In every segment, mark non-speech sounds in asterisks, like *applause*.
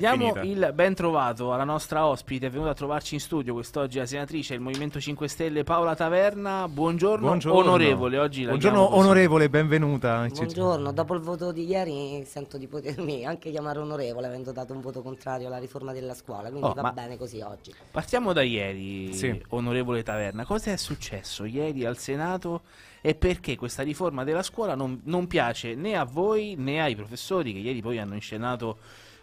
Diamo il ben trovato alla nostra ospite, è venuta a trovarci in studio quest'oggi la senatrice del Movimento 5 Stelle Paola Taverna. Buongiorno, Buongiorno. onorevole. Oggi Buongiorno onorevole, benvenuta. Buongiorno, dopo il voto di ieri sento di potermi anche chiamare onorevole avendo dato un voto contrario alla riforma della scuola, quindi oh, va bene così oggi. Partiamo da ieri, sì. onorevole Taverna. Cosa è successo ieri al Senato e perché questa riforma della scuola non, non piace né a voi né ai professori che ieri poi hanno inscenato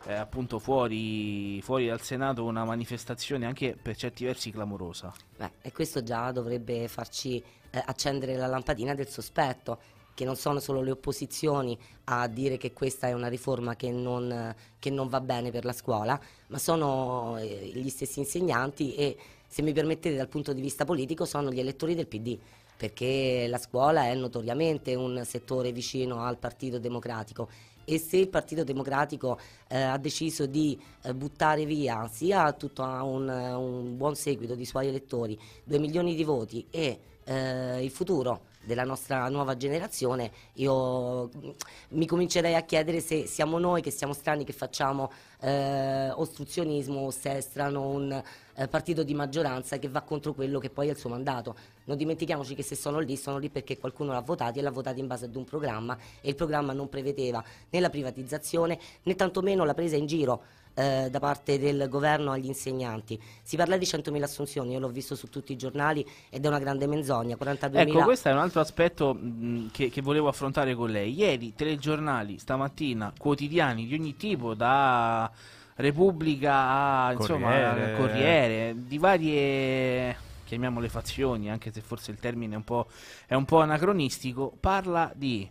eh, appunto fuori, fuori, dal Senato una manifestazione anche per certi versi clamorosa. Beh, e questo già dovrebbe farci eh, accendere la lampadina del sospetto che non sono solo le opposizioni a dire che questa è una riforma che non, che non va bene per la scuola, ma sono eh, gli stessi insegnanti e, se mi permettete, dal punto di vista politico sono gli elettori del PD perché la scuola è notoriamente un settore vicino al Partito Democratico e se il Partito Democratico eh, ha deciso di eh, buttare via sia tutto un, eh, un, buon seguito di suoi elettori, 2 milioni di voti e eh, il futuro della nostra nuova generazione, io mm, mi comincerei a chiedere se siamo noi che siamo strani, che facciamo eh, ostruzionismo, se è strano un eh, partito di maggioranza che va contro quello che poi è il suo mandato. Non dimentichiamoci che se sono lì, sono lì perché qualcuno l'ha votato e l'ha votato in base ad un programma e il programma non prevedeva né la privatizzazione né tantomeno la presa in giro eh, da parte del governo agli insegnanti. Si parla di 100.000 assunzioni, io l'ho visto su tutti i giornali ed è una grande menzogna. 42.000... Ecco, questo è un altro aspetto mm, che, che volevo affrontare con lei. Ieri telegiornali, stamattina quotidiani di ogni tipo, da Repubblica, insomma, Corriere, Corriere di varie chiamiamole fazioni, anche se forse il termine è un po', è un po anacronistico, parla di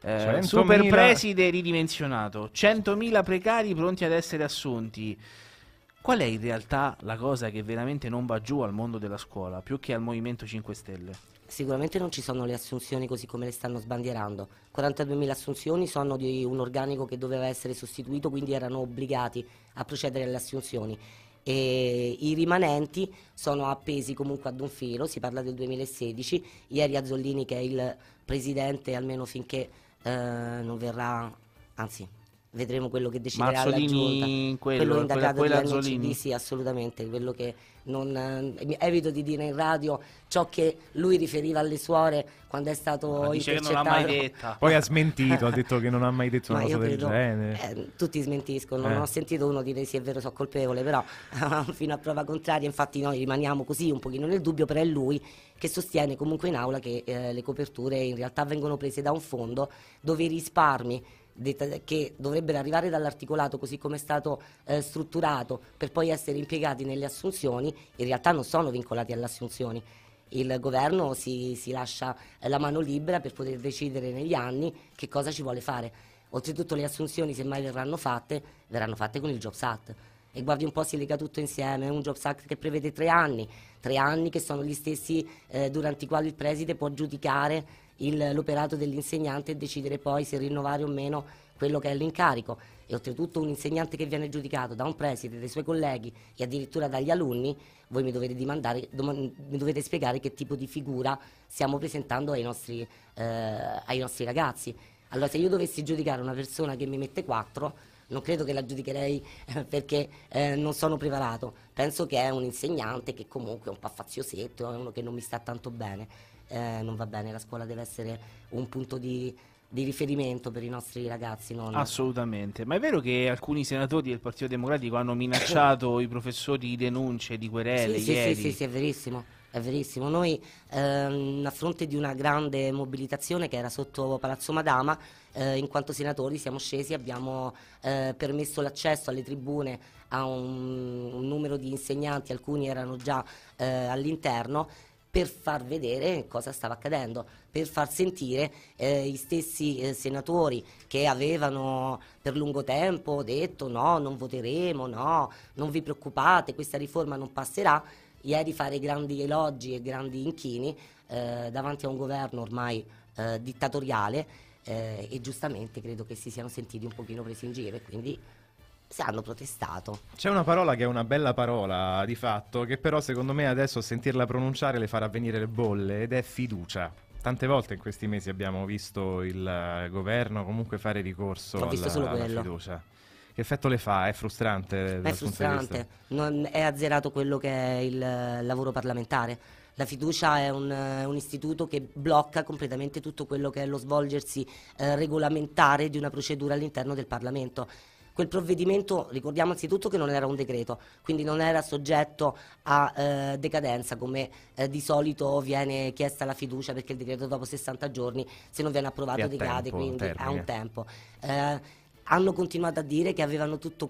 eh, super preside ridimensionato, 100.000 precari pronti ad essere assunti. Qual è in realtà la cosa che veramente non va giù al mondo della scuola, più che al Movimento 5 Stelle? Sicuramente non ci sono le assunzioni così come le stanno sbandierando. 42.000 assunzioni sono di un organico che doveva essere sostituito, quindi erano obbligati a procedere alle assunzioni. E I rimanenti sono appesi comunque ad un filo, si parla del 2016. Ieri Azzollini, che è il presidente, almeno finché eh, non verrà, anzi vedremo quello che deciderà Mazzolini, la giunta. quello, quello indagato quella, quella di NCD, sì, assolutamente, quello che non, eh, evito di dire in radio ciò che lui riferiva alle suore quando è stato Ma dice intercettato. non l'ha mai detta. Poi ha smentito, ha detto che non ha mai detto *laughs* Ma una cosa credo, del genere. Eh, tutti smentiscono, eh. non ho sentito uno dire sì è vero, sono colpevole, però *laughs* fino a prova contraria, infatti noi rimaniamo così un pochino nel dubbio, però è lui che sostiene comunque in aula che eh, le coperture in realtà vengono prese da un fondo dove i risparmi che dovrebbero arrivare dall'articolato così come è stato eh, strutturato per poi essere impiegati nelle assunzioni, in realtà non sono vincolati alle assunzioni. Il governo si, si lascia eh, la mano libera per poter decidere negli anni che cosa ci vuole fare. Oltretutto le assunzioni, se mai verranno fatte, verranno fatte con il Jobs Act e guardi un po' si lega tutto insieme, è un Jobs Act che prevede tre anni, tre anni che sono gli stessi eh, durante i quali il preside può giudicare il, l'operato dell'insegnante e decidere poi se rinnovare o meno quello che è l'incarico. E oltretutto un insegnante che viene giudicato da un preside, dai suoi colleghi e addirittura dagli alunni, voi mi dovete, dom- mi dovete spiegare che tipo di figura stiamo presentando ai nostri, eh, ai nostri ragazzi. Allora se io dovessi giudicare una persona che mi mette 4, non credo che la giudicherei eh, perché eh, non sono preparato. Penso che è un insegnante che comunque è un po' faziosetto, è uno che non mi sta tanto bene eh, non va bene, la scuola deve essere un punto di, di riferimento per i nostri ragazzi. Non... Assolutamente, ma è vero che alcuni senatori del Partito Democratico hanno minacciato i professori di denunce, di querele sì, ieri? Sì, sì, sì, è verissimo. È verissimo, noi ehm, a fronte di una grande mobilitazione che era sotto Palazzo Madama, eh, in quanto senatori siamo scesi, abbiamo eh, permesso l'accesso alle tribune a un, un, numero di insegnanti, alcuni erano già eh, all'interno per far vedere cosa stava accadendo, per far sentire eh, gli stessi eh, senatori che avevano per lungo tempo detto no, non voteremo, no, non vi preoccupate, questa riforma non passerà, ieri fare grandi elogi e grandi inchini eh, davanti a un governo ormai eh, dittatoriale eh, e giustamente credo che si siano sentiti un pochino presi in giro e quindi se hanno protestato. C'è una parola che è una bella parola di fatto, che però secondo me adesso a sentirla pronunciare le farà venire le bolle ed è fiducia. Tante volte in questi mesi abbiamo visto il eh, governo comunque fare ricorso alla, alla fiducia. Che effetto le fa? È frustrante? È frustrante, non è azzerato quello che è il eh, lavoro parlamentare. La fiducia è un, eh, un, istituto che blocca completamente tutto quello che è lo svolgersi eh, regolamentare di una procedura all'interno del Parlamento. Quel provvedimento, ricordiamo anzitutto che non era un decreto, quindi non era soggetto a eh, decadenza come eh, di solito viene chiesta la fiducia perché il decreto dopo 60 giorni se non viene approvato decade, quindi ha un tempo. Eh, hanno continuato a dire che avevano tutta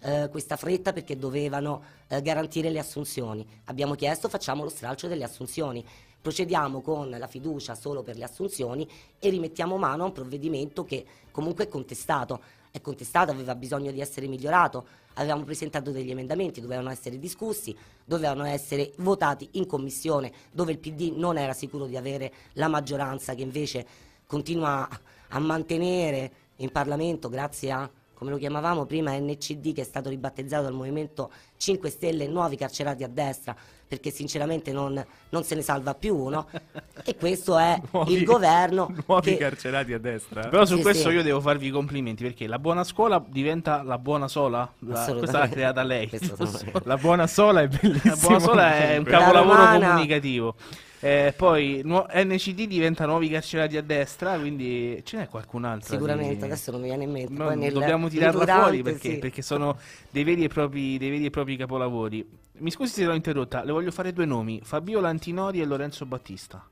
eh, questa fretta perché dovevano eh, garantire le assunzioni. Abbiamo chiesto facciamo lo stralcio delle assunzioni. Procediamo con la fiducia solo per le assunzioni e rimettiamo mano a un provvedimento che comunque è contestato è contestato, aveva bisogno di essere migliorato, avevamo presentato degli emendamenti, dovevano essere discussi, dovevano essere votati in commissione, dove il PD non era sicuro di avere la maggioranza che invece continua a mantenere in Parlamento grazie a come lo chiamavamo prima NCD che è stato ribattezzato dal Movimento 5 Stelle, nuovi carcerati a destra, perché sinceramente non, non se ne salva più, uno. *laughs* E questo è nuovi, il governo. *laughs* Nuovi che... carcerati a destra. Però su sì, questo sì. io devo farvi i complimenti perché la buona scuola diventa la buona sola. La, questa l'ha creata lei. *laughs* la buona sola è bellissima. La buona sola è un capolavoro comunicativo. Eh, poi nu- NCD diventa nuovi carcerati a destra, quindi ce n'è qualcun altro? Sicuramente, di... adesso non mi viene in mente. No, dobbiamo tirarla fuori perché, sì. perché sono dei veri, propri, dei veri e propri capolavori. Mi scusi se l'ho interrotta, le voglio fare due nomi, Fabiola Antinori e Lorenzo Battista.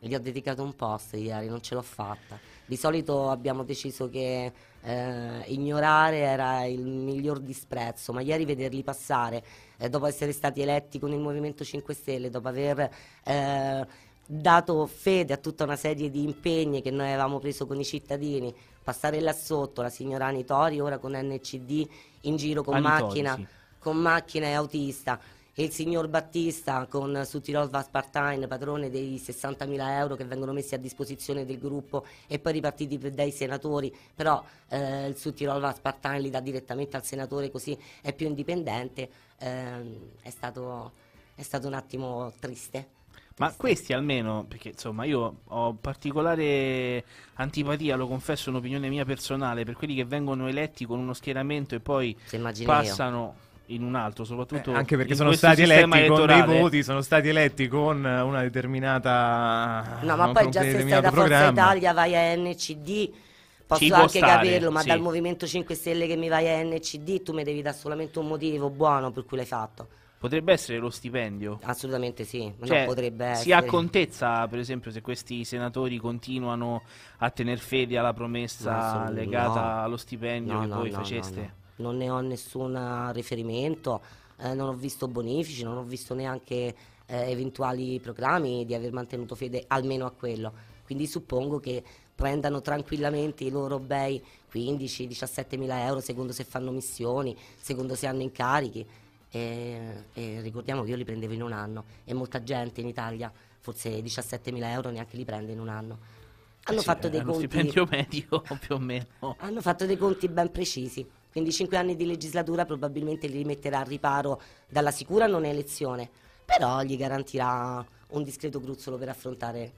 Gli ho dedicato un post ieri, non ce l'ho fatta. Di solito abbiamo deciso che eh, ignorare era il miglior disprezzo, ma ieri vederli passare, eh, dopo essere stati eletti con il Movimento 5 Stelle, dopo aver eh, dato fede a tutta una serie di impegni che noi avevamo preso con i cittadini, passare là sotto la signora Anitori, ora con NCD in giro con Anitori, macchina. Sì con macchina e autista e il signor Battista con su Tirol Vaspartine, padrone dei 60.000 euro che vengono messi a disposizione del gruppo e poi ripartiti dai senatori, però eh, il su Tirol Vaspartine li dà direttamente al senatore così è più indipendente, eh, è, stato, è stato un attimo triste. Ma questi almeno, perché insomma io ho particolare antipatia, lo confesso, è un'opinione mia personale, per quelli che vengono eletti con uno schieramento e poi passano... Io in un altro, soprattutto eh, anche perché sono stati eletti con dei voti, sono stati eletti con una determinata No, ma poi già se sei da Forza Italia vai a NCD Posso Ci anche capirlo, ma sì. dal Movimento 5 Stelle che mi vai a NCD, tu mi devi dare solamente un motivo buono per cui l'hai fatto. Potrebbe essere lo stipendio? Assolutamente sì, cioè, potrebbe essere. Si ha contezza, per esempio, se questi senatori continuano a tener fede alla promessa legata no. allo stipendio no, che no, voi faceste? non ne ho nessun eh, riferimento, eh, non ho visto bonifici, non ho visto neanche eh, eventuali proclami di aver mantenuto fede almeno a quello. Quindi suppongo che prendano tranquillamente i loro bei 15-17 mila euro secondo se fanno missioni, secondo se hanno incarichi. E, e ricordiamo che io li prendevo in un anno e molta gente in Italia, forse 17 mila euro neanche li prende in un anno. Hanno eh sì, fatto dei conti. *laughs* Medio, hanno fatto dei conti ben precisi. Quindi cinque anni di legislatura probabilmente li rimetterà al riparo dalla sicura non elezione, però gli garantirà un discreto gruzzolo per affrontare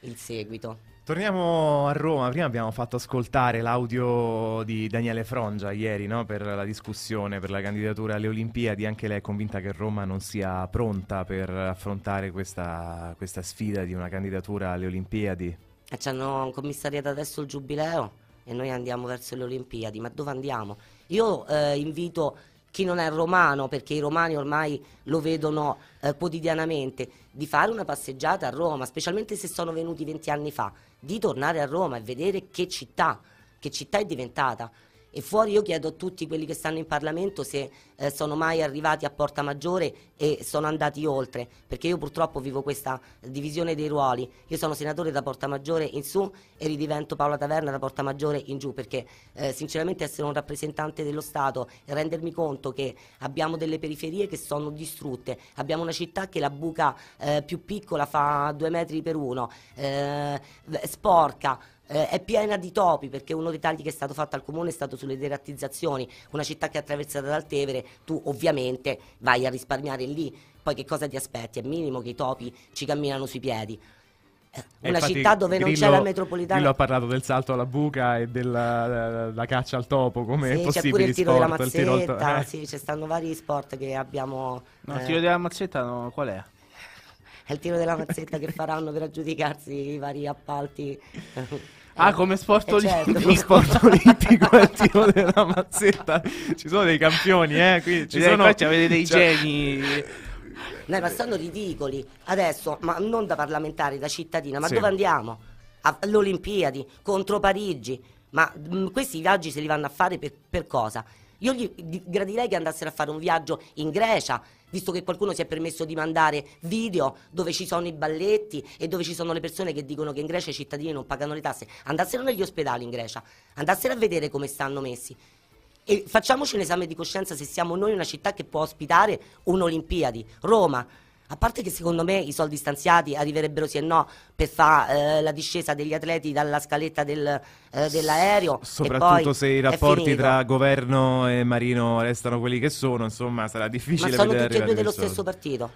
il seguito. Torniamo a Roma, prima abbiamo fatto ascoltare l'audio di Daniele Frongia ieri no? per la discussione, per la candidatura alle Olimpiadi, anche lei è convinta che Roma non sia pronta per affrontare questa, questa sfida di una candidatura alle Olimpiadi? E eh, hanno commissariato adesso il giubileo, e noi andiamo verso le Olimpiadi, ma dove andiamo? Io eh, invito chi non è romano, perché i romani ormai lo vedono eh, quotidianamente, di fare una passeggiata a Roma, specialmente se sono venuti 20 anni fa, di tornare a Roma e vedere che città, che città è diventata. E fuori io chiedo a tutti quelli che stanno in Parlamento se eh, sono mai arrivati a Porta Maggiore e sono andati oltre, perché io purtroppo vivo questa divisione dei ruoli. Io sono senatore da Porta Maggiore in su e ridivento Paola Taverna da Porta Maggiore in giù, perché eh, sinceramente essere un rappresentante dello Stato e rendermi conto che abbiamo delle periferie che sono distrutte, abbiamo una città che la buca eh, più piccola fa due metri per uno, eh, sporca eh, è piena di topi perché uno dei tagli che è stato fatto al comune è stato sulle derattizzazioni, una città che è attraversata dal Tevere, tu ovviamente vai a risparmiare lì, poi che cosa ti aspetti? È minimo che i topi ci camminano sui piedi eh, una infatti, città dove Grillo, non c'è la metropolitana. Grillo ha parlato del salto alla buca e della eh, caccia al topo come sì, possibile. c'è pure il tiro sport, della mazzetta, tiro eh. sì, ci stanno vari sport che abbiamo. No, eh... il tiro della mazzetta no, qual è? *laughs* È il tiro della mazzetta che faranno per aggiudicarsi i vari appalti. *laughs* Ah, come sport eh, certo. olimpico. Certo. Lo sport olimpico è il tiro della mazzetta. Ci sono dei campioni, eh. Quindi ci sono... Qua avete dei cioè... geni. No, ma sono ridicoli. Adesso, ma non da parlamentari, da cittadina. Ma sì. dove andiamo? All'Olimpiadi, contro Parigi. Ma mh, mm, questi viaggi se li vanno a fare per, per cosa? Io gli gradirei che andassero a fare un viaggio in Grecia, visto che qualcuno si è permesso di mandare video dove ci sono i balletti e dove ci sono le persone che dicono che in Grecia i cittadini non pagano le tasse, andassero negli ospedali in Grecia, andassero a vedere come stanno messi. E facciamoci un esame di coscienza se siamo noi una città che può ospitare un'Olimpiadi. Roma, a parte che secondo me i soldi stanziati arriverebbero sì e no per fare eh, la discesa degli atleti dalla scaletta del, eh, dell'aereo. S- soprattutto se i rapporti tra governo e Marino restano quelli che sono, insomma sarà difficile. Ma sono tutti e due dello stesso partito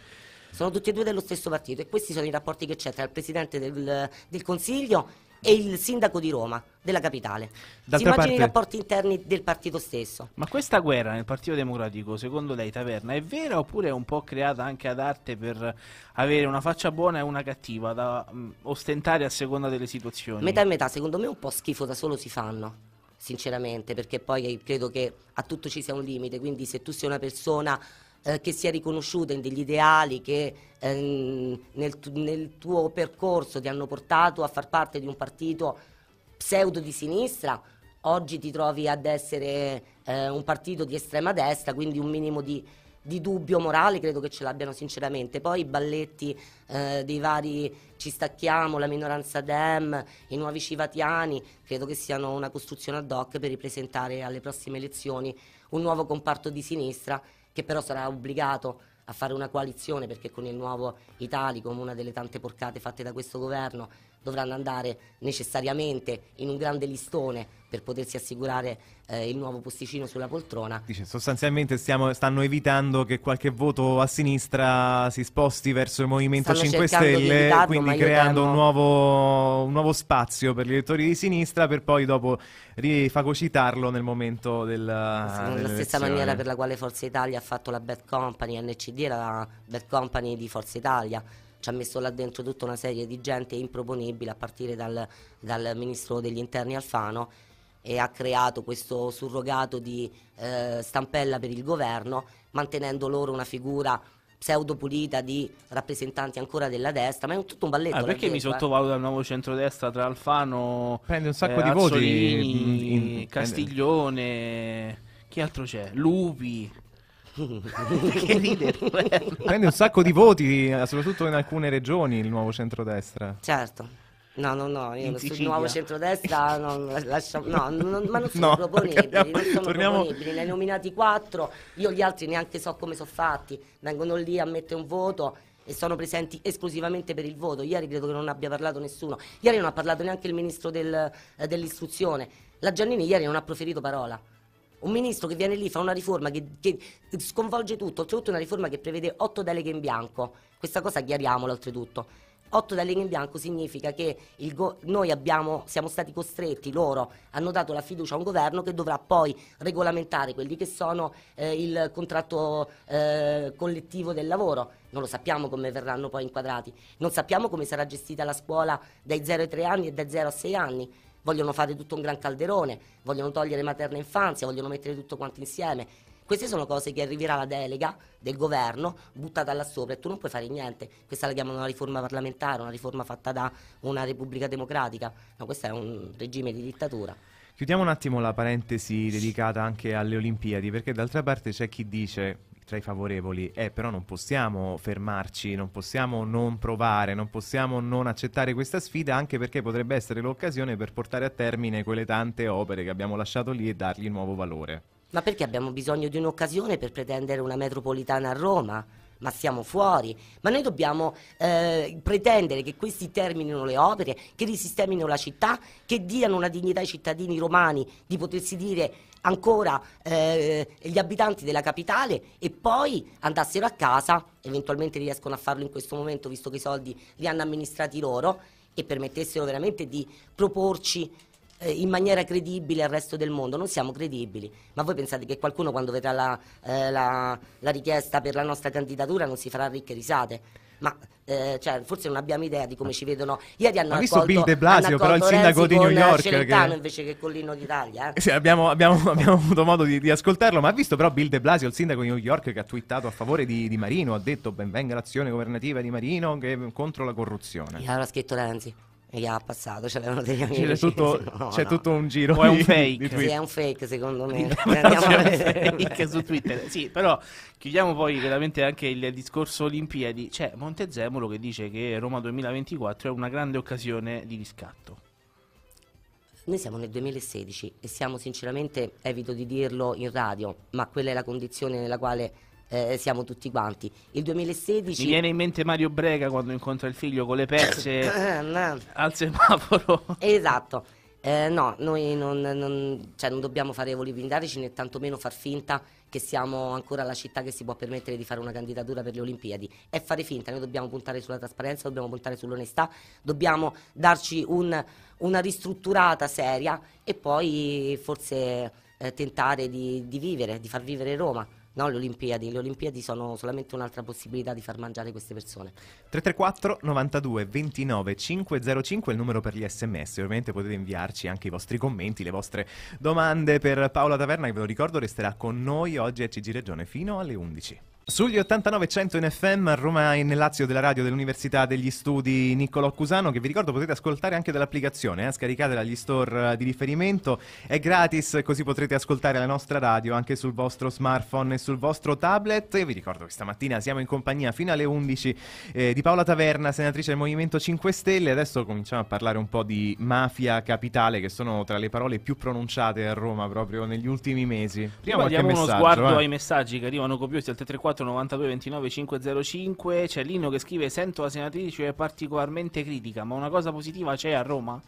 sono tutti e due dello stesso partito e questi sono i rapporti che c'è tra il Presidente del, del Consiglio e il sindaco di Roma, della capitale. D'altra si immaginano parte... i rapporti interni del partito stesso. Ma questa guerra nel Partito Democratico, secondo lei, Taverna, è vera oppure è un po' creata anche ad arte per avere una faccia buona e una cattiva, da mh, ostentare a seconda delle situazioni? Metà e metà, secondo me un po' schifo da solo si fanno sinceramente, perché poi credo che a tutto ci sia un limite, quindi se tu sei una persona eh, che sia riconosciuta in degli ideali che ehm, nel, nel tuo percorso ti hanno portato a far parte di un partito pseudo di sinistra, oggi ti trovi ad essere eh, un partito di estrema destra, quindi un minimo di, di dubbio morale credo che ce l'abbiano sinceramente. Poi i balletti eh, dei vari Ci stacchiamo, la minoranza Dem, i nuovi civatiani, credo che siano una costruzione ad hoc per ripresentare alle prossime elezioni un nuovo comparto di sinistra che però sarà obbligato a fare una coalizione perché con il nuovo Italicum, una delle tante porcate fatte da questo governo, dovranno andare necessariamente in un grande listone per potersi assicurare eh, il nuovo posticino sulla poltrona. Dice, sostanzialmente stiamo, stanno evitando che qualche voto a sinistra si sposti verso il Movimento stanno 5 Stelle, evitarlo, quindi creando temo... un, nuovo, un, nuovo, spazio per gli elettori di sinistra per poi dopo rifagocitarlo nel momento della... Nella stessa maniera per la quale Forza Italia ha fatto la Bad Company, NCD era la Bad Company di Forza Italia, ci ha messo là dentro tutta una serie di gente improponibile a partire dal, dal ministro degli interni Alfano e ha creato questo surrogato di eh, stampella per il governo mantenendo loro una figura pseudopulita di rappresentanti ancora della destra, ma è un, tutto un balletto. Ah, perché mi sottovaluta eh? il nuovo centrodestra tra Alfano, prende un sacco eh, di Azzolini, voti, mm, Castiglione, chi altro c'è? Lupi. *laughs* che ridere. Prende un sacco di voti, eh, soprattutto in alcune regioni, il nuovo centrodestra. Certo. No, no, no, io sul nuovo centrodestra non, lascia, no, non, ma non sono *laughs* no, proponibili, abbiamo, non sono torniamo... proponibili, ne hai nominati quattro, io gli altri neanche so come sono fatti, vengono lì a mettere un voto e sono presenti esclusivamente per il voto, ieri credo che non abbia parlato nessuno, ieri non ha parlato neanche il ministro del, eh, dell'istruzione, la Giannini ieri non ha proferito parola. Un ministro che viene lì, fa una riforma che, che sconvolge tutto, oltretutto una riforma che prevede otto deleghe in bianco. Questa cosa chiariamola oltretutto. Otto deleghe in bianco significa che noi abbiamo, siamo stati costretti, loro hanno dato la fiducia a un governo che dovrà poi regolamentare quelli che sono eh, il contratto eh, collettivo del lavoro. Non lo sappiamo come verranno poi inquadrati, non sappiamo come sarà gestita la scuola dai 0 ai 3 anni e dai 0 a 6 anni vogliono fare tutto un gran calderone, vogliono togliere materna infanzia, vogliono mettere tutto quanto insieme. Queste sono cose che arriverà la delega del governo buttata là sopra e tu non puoi fare niente. Questa la chiamano una riforma parlamentare, una riforma fatta da una repubblica democratica. No, questo è un regime di dittatura. Chiudiamo un attimo la parentesi dedicata anche alle Olimpiadi, perché d'altra parte c'è chi dice tra i favorevoli, eh, però non possiamo fermarci, non possiamo non provare, non possiamo non accettare questa sfida, anche perché potrebbe essere l'occasione per portare a termine quelle tante opere che abbiamo lasciato lì e dargli nuovo valore. Ma perché abbiamo bisogno di un'occasione per pretendere una metropolitana a Roma? ma siamo fuori. Ma noi dobbiamo eh, pretendere che questi terminino le opere, che risistemino la città, che diano una dignità ai cittadini romani di potersi dire ancora eh, gli abitanti della capitale e poi andassero a casa, eventualmente riescono a farlo in questo momento visto che i soldi li hanno amministrati loro e permettessero veramente di proporci eh, in maniera credibile al resto del mondo, non siamo credibili, ma voi pensate che qualcuno quando vedrà la, eh, la, la richiesta per la nostra candidatura non si farà ricche risate? ma eh, cioè, forse non abbiamo idea di come ci vedono. Ieri hanno ha visto accolto, Bill de Blasio, però il sindaco di New York. che... invece che Collino d'Italia. Eh? Sì, abbiamo, abbiamo, *laughs* abbiamo, avuto modo di, di, ascoltarlo, ma ha visto però Bill de Blasio, il sindaco di New York, che ha twittato a favore di, di Marino, ha detto benvenga l'azione governativa di Marino che, contro la corruzione. E allora ha scritto Renzi. E gli ha passato, ce l'avevano degli amici. C'è tutto, no, c'è no. tutto un giro. O è un fake. Sì, è un fake secondo me. Andiamo *laughs* a vedere. Fake su Twitter. Sì, però chiudiamo poi veramente anche il discorso Olimpiadi. C'è Montezemolo che dice che Roma 2024 è una grande occasione di riscatto. Noi siamo nel 2016 e siamo sinceramente, evito di dirlo in radio, ma quella è la condizione nella quale eh, siamo tutti quanti. Il 2016... Mi viene in mente Mario Brega quando incontra il figlio con le pezze *coughs* eh, al semaforo. *laughs* Esatto. Eh, no, noi non, non, cioè non dobbiamo fare voli pindarici né tantomeno far finta che siamo ancora la città che si può permettere di fare una candidatura per le Olimpiadi. È fare finta, noi dobbiamo puntare sulla trasparenza, dobbiamo puntare sull'onestà, dobbiamo darci un, una ristrutturata seria e poi forse eh, tentare di, di vivere, di far vivere Roma no, le Olimpiadi. Le Olimpiadi sono solamente un'altra possibilità di far mangiare queste persone. 334 92 29 505 è il numero per gli sms. Ovviamente potete inviarci anche i vostri commenti, le vostre domande per Paola Taverna, che ve lo ricordo resterà con noi oggi a CG Regione fino alle 11. Sugli 8900 in FM a Roma e nel Lazio della radio dell'Università degli Studi Niccolò Cusano che vi ricordo potete ascoltare anche dall'applicazione, eh? scaricatela agli store eh, di riferimento, è gratis così potrete ascoltare la nostra radio anche sul vostro smartphone e sul vostro tablet e vi ricordo che stamattina siamo in compagnia fino alle 11 eh, di Paola Taverna, senatrice del Movimento 5 Stelle, adesso cominciamo a parlare un po' di mafia capitale che sono tra le parole più pronunciate a Roma proprio negli ultimi mesi. Prima, Prima diamo uno sguardo eh? ai messaggi che arrivano copiosi al 34 04 92 29 505 c'è Lino che scrive sento la senatrice particolarmente critica ma una cosa positiva c'è a Roma?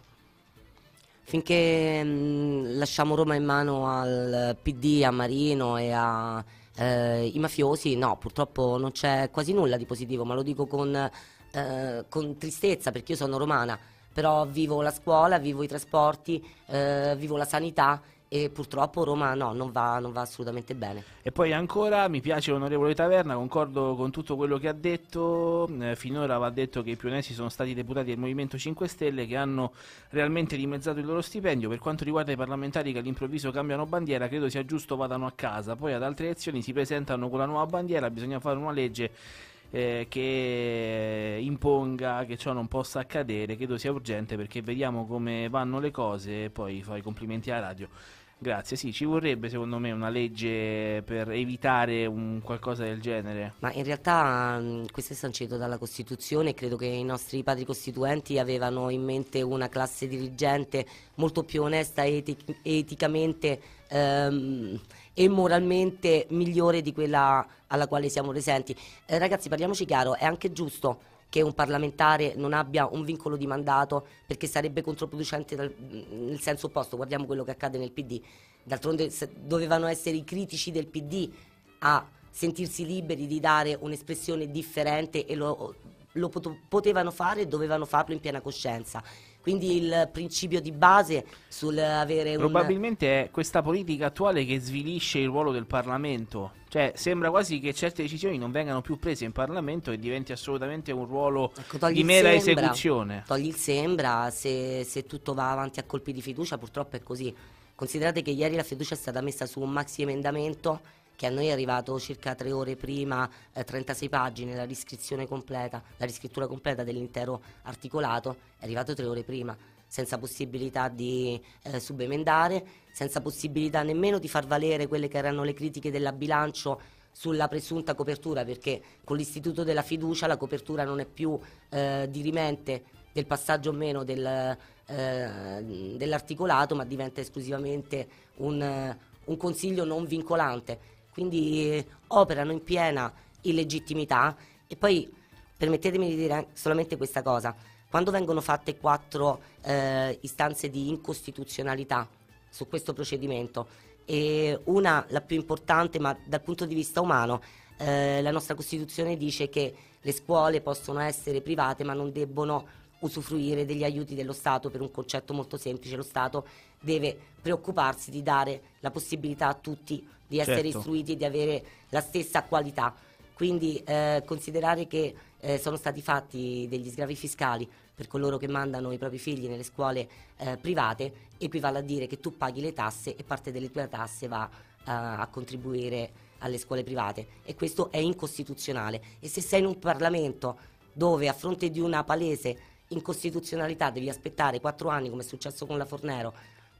Finché mh, mm, lasciamo Roma in mano al PD, a Marino e ai eh, mafiosi no purtroppo non c'è quasi nulla di positivo ma lo dico con, eh, con tristezza perché io sono romana però vivo la scuola, vivo i trasporti, eh, vivo la sanità e purtroppo Roma no, non va, non va, assolutamente bene. E poi ancora mi piace l'onorevole Taverna, concordo con tutto quello che ha detto, mm, eh, finora va detto che i pionesi sono stati deputati del Movimento 5 Stelle che hanno realmente dimezzato il loro stipendio, per quanto riguarda i parlamentari che all'improvviso cambiano bandiera credo sia giusto vadano a casa, poi ad altre elezioni si presentano con la nuova bandiera, bisogna fare una legge eh, che imponga che ciò non possa accadere, credo sia urgente perché vediamo come vanno le cose e poi fai complimenti alla radio. Grazie, sì, ci vorrebbe secondo me una legge per evitare un qualcosa del genere. Ma in realtà mh, mm, questo è sancito dalla Costituzione e credo che i nostri padri costituenti avevano in mente una classe dirigente molto più onesta etic- eticamente ehm, e moralmente migliore di quella alla quale siamo presenti. Eh, ragazzi, parliamoci chiaro, è anche giusto che un parlamentare non abbia un vincolo di mandato perché sarebbe controproducente dal, nel senso opposto, guardiamo quello che accade nel PD. D'altronde dovevano essere i critici del PD a sentirsi liberi di dare un'espressione differente e lo, lo potevano fare e dovevano farlo in piena coscienza. Quindi il principio di base sul avere Probabilmente è questa politica attuale che svilisce il ruolo del Parlamento. Cioè, sembra quasi che certe decisioni non vengano più prese in Parlamento e diventi assolutamente un ruolo ecco, di mera sembra, esecuzione. Togli il sembra, se, se tutto va avanti a colpi di fiducia, purtroppo è così. Considerate che ieri la fiducia è stata messa su un maxi emendamento che a noi è arrivato circa tre ore prima, eh, 36 pagine, la riscrizione completa, la riscrittura completa dell'intero articolato, è arrivato tre ore prima, senza possibilità di eh, subemendare, senza possibilità nemmeno di far valere quelle che erano le critiche della bilancio sulla presunta copertura, perché con l'istituto della fiducia la copertura non è più eh, dirimente del passaggio o meno del, eh, dell'articolato, ma diventa esclusivamente un, un consiglio non vincolante quindi eh, operano in piena illegittimità e poi permettetemi di dire solamente questa cosa, quando vengono fatte quattro eh, istanze di incostituzionalità su questo procedimento e una la più importante ma dal punto di vista umano eh, la nostra Costituzione dice che le scuole possono essere private ma non debbono usufruire degli aiuti dello Stato per un concetto molto semplice, lo Stato deve preoccuparsi di dare la possibilità a tutti di essere certo. istruiti e di avere la stessa qualità. Quindi eh, considerare che eh, sono stati fatti degli sgravi fiscali per coloro che mandano i propri figli nelle scuole eh, private equivale a dire che tu paghi le tasse e parte delle tue tasse va eh, a contribuire alle scuole private e questo è incostituzionale. E se sei in un Parlamento dove a fronte di una palese incostituzionalità devi aspettare quattro anni come è successo con la Fornero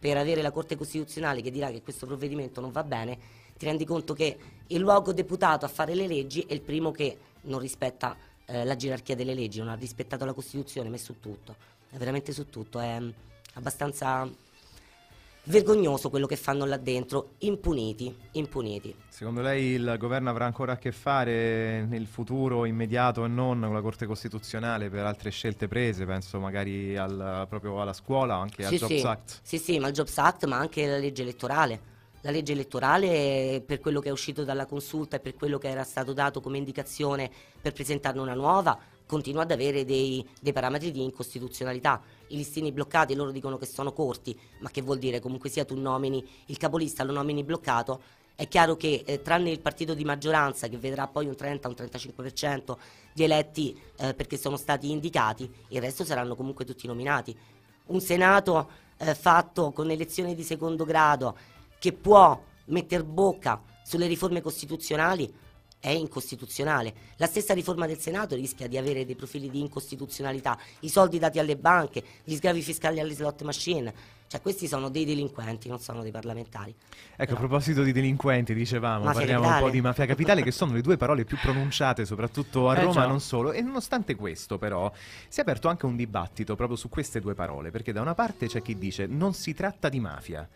per avere la Corte Costituzionale che dirà che questo provvedimento non va bene, ti rendi conto che il luogo deputato a fare le leggi è il primo che non rispetta eh, la gerarchia delle leggi, non ha rispettato la Costituzione, ma è su tutto, è veramente su tutto, è mm, abbastanza vergognoso quello che fanno là dentro, impuniti, impuniti. Secondo lei il governo avrà ancora a che fare nel futuro immediato e non con la Corte Costituzionale per altre scelte prese, penso magari al, proprio alla scuola, anche sì, al Jobs sì. Act? Sì, sì, ma il Jobs Act, ma anche la legge elettorale la legge elettorale per quello che è uscito dalla consulta e per quello che era stato dato come indicazione per presentarne una nuova continua ad avere dei, dei parametri di incostituzionalità i listini bloccati loro dicono che sono corti, ma che vuol dire comunque sia tu nomini il capolista, lo nomini bloccato, è chiaro che eh, tranne il partito di maggioranza che vedrà poi un 30-35% di eletti eh, perché sono stati indicati, il resto saranno comunque tutti nominati. Un Senato eh, fatto con elezioni di secondo grado che può metter bocca sulle riforme costituzionali è incostituzionale. La stessa riforma del Senato rischia di avere dei profili di incostituzionalità, i soldi dati alle banche, gli sgravi fiscali alle slot machine. Cioè, questi sono dei delinquenti, non sono dei parlamentari. Ecco, Però... a proposito di delinquenti, dicevamo, mafia parliamo capitale. un po' di mafia capitale, che sono le due parole più pronunciate, soprattutto a eh, Roma, già. non solo. E nonostante questo, però, si è aperto anche un dibattito proprio su queste due parole, perché da una parte c'è chi dice non si tratta di mafia